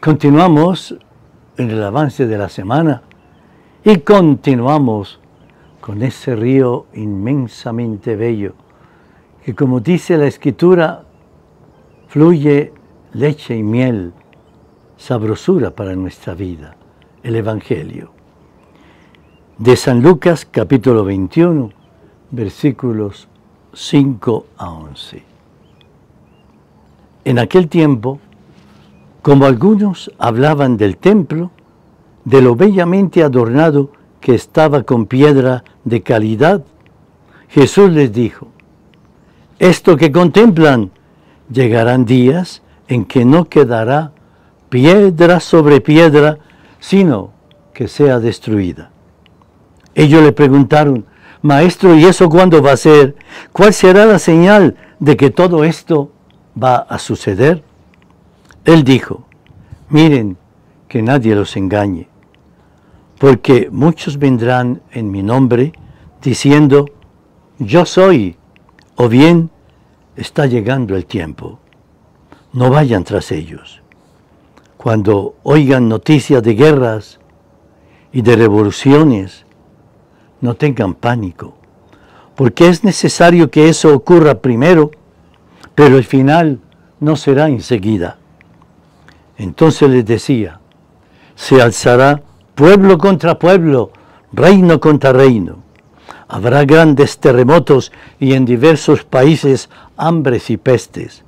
Continuamos en el avance de la semana y continuamos con ese río inmensamente bello que como dice la escritura fluye leche y miel, sabrosura para nuestra vida, el Evangelio. De San Lucas capítulo 21, versículos 5 a 11. En aquel tiempo, como algunos hablaban del templo, de lo bellamente adornado que estaba con piedra de calidad, Jesús les dijo, esto que contemplan, llegarán días en que no quedará piedra sobre piedra, sino que sea destruida. Ellos le preguntaron, Maestro, ¿y eso cuándo va a ser? ¿Cuál será la señal de que todo esto va a suceder? Él dijo, miren que nadie los engañe, porque muchos vendrán en mi nombre diciendo, yo soy, o bien, está llegando el tiempo. No vayan tras ellos. Cuando oigan noticias de guerras y de revoluciones, no tengan pánico, porque es necesario que eso ocurra primero, pero el final no será enseguida. Entonces les decía, se alzará pueblo contra pueblo, reino contra reino. Habrá grandes terremotos y en diversos países hambres y pestes.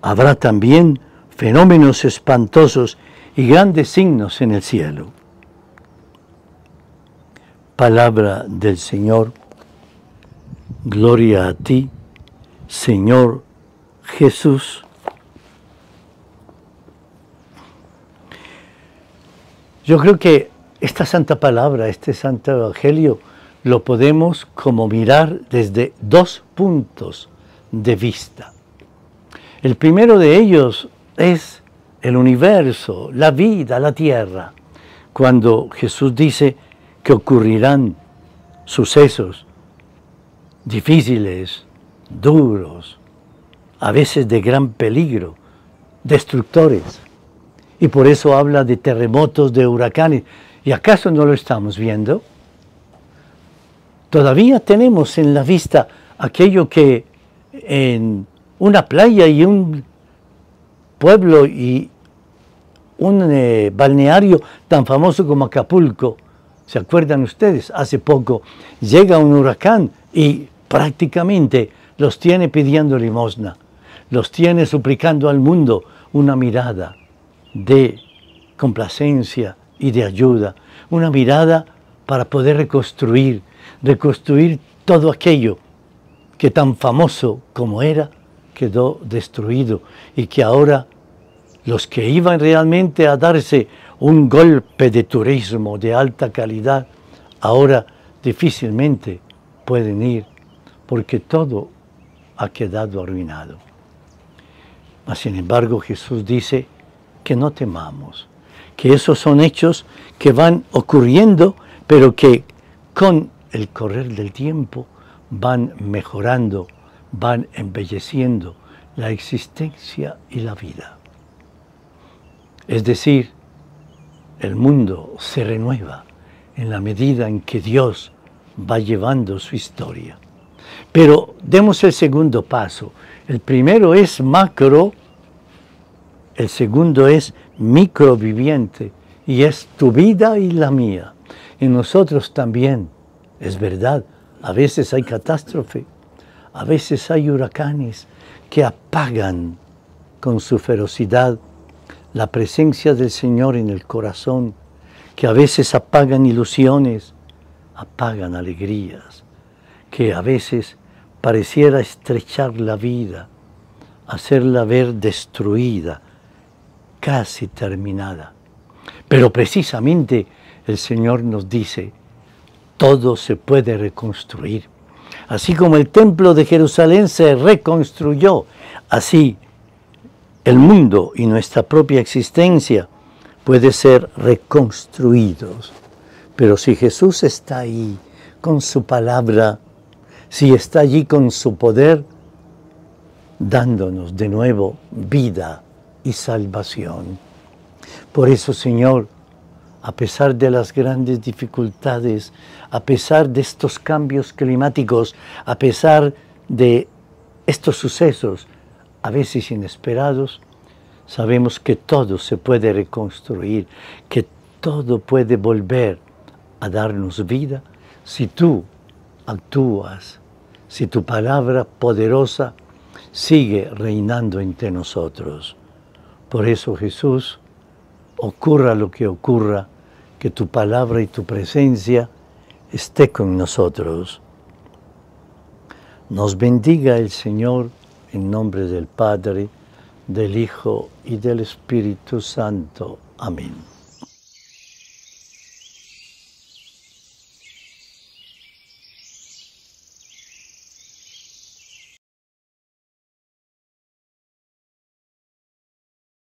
Habrá también fenómenos espantosos y grandes signos en el cielo. Palabra del Señor, gloria a ti, Señor Jesús. Yo creo que esta santa palabra, este santo evangelio, lo podemos como mirar desde dos puntos de vista. El primero de ellos es el universo, la vida, la tierra. Cuando Jesús dice que ocurrirán sucesos difíciles, duros, a veces de gran peligro, destructores. Y por eso habla de terremotos, de huracanes. ¿Y acaso no lo estamos viendo? Todavía tenemos en la vista aquello que en una playa y un pueblo y un eh, balneario tan famoso como Acapulco, ¿se acuerdan ustedes? Hace poco llega un huracán y prácticamente los tiene pidiendo limosna, los tiene suplicando al mundo una mirada, de complacencia y de ayuda, una mirada para poder reconstruir, reconstruir todo aquello que tan famoso como era quedó destruido y que ahora los que iban realmente a darse un golpe de turismo de alta calidad, ahora difícilmente pueden ir porque todo ha quedado arruinado. Mas sin embargo Jesús dice, que no temamos, que esos son hechos que van ocurriendo, pero que con el correr del tiempo van mejorando, van embelleciendo la existencia y la vida. Es decir, el mundo se renueva en la medida en que Dios va llevando su historia. Pero demos el segundo paso. El primero es macro el segundo es microviviente y es tu vida y la mía. Y nosotros también, es verdad, a veces hay catástrofe, a veces hay huracanes que apagan con su ferocidad la presencia del Señor en el corazón, que a veces apagan ilusiones, apagan alegrías, que a veces pareciera estrechar la vida, hacerla ver destruida, casi terminada. Pero precisamente el Señor nos dice, todo se puede reconstruir. Así como el templo de Jerusalén se reconstruyó, así el mundo y nuestra propia existencia puede ser reconstruidos. Pero si Jesús está ahí con su palabra, si está allí con su poder, dándonos de nuevo vida, y salvación. Por eso, Señor, a pesar de las grandes dificultades, a pesar de estos cambios climáticos, a pesar de estos sucesos, a veces inesperados, sabemos que todo se puede reconstruir, que todo puede volver a darnos vida si tú actúas, si tu palabra poderosa sigue reinando entre nosotros. Por eso Jesús, ocurra lo que ocurra, que tu palabra y tu presencia esté con nosotros. Nos bendiga el Señor en nombre del Padre, del Hijo y del Espíritu Santo. Amén.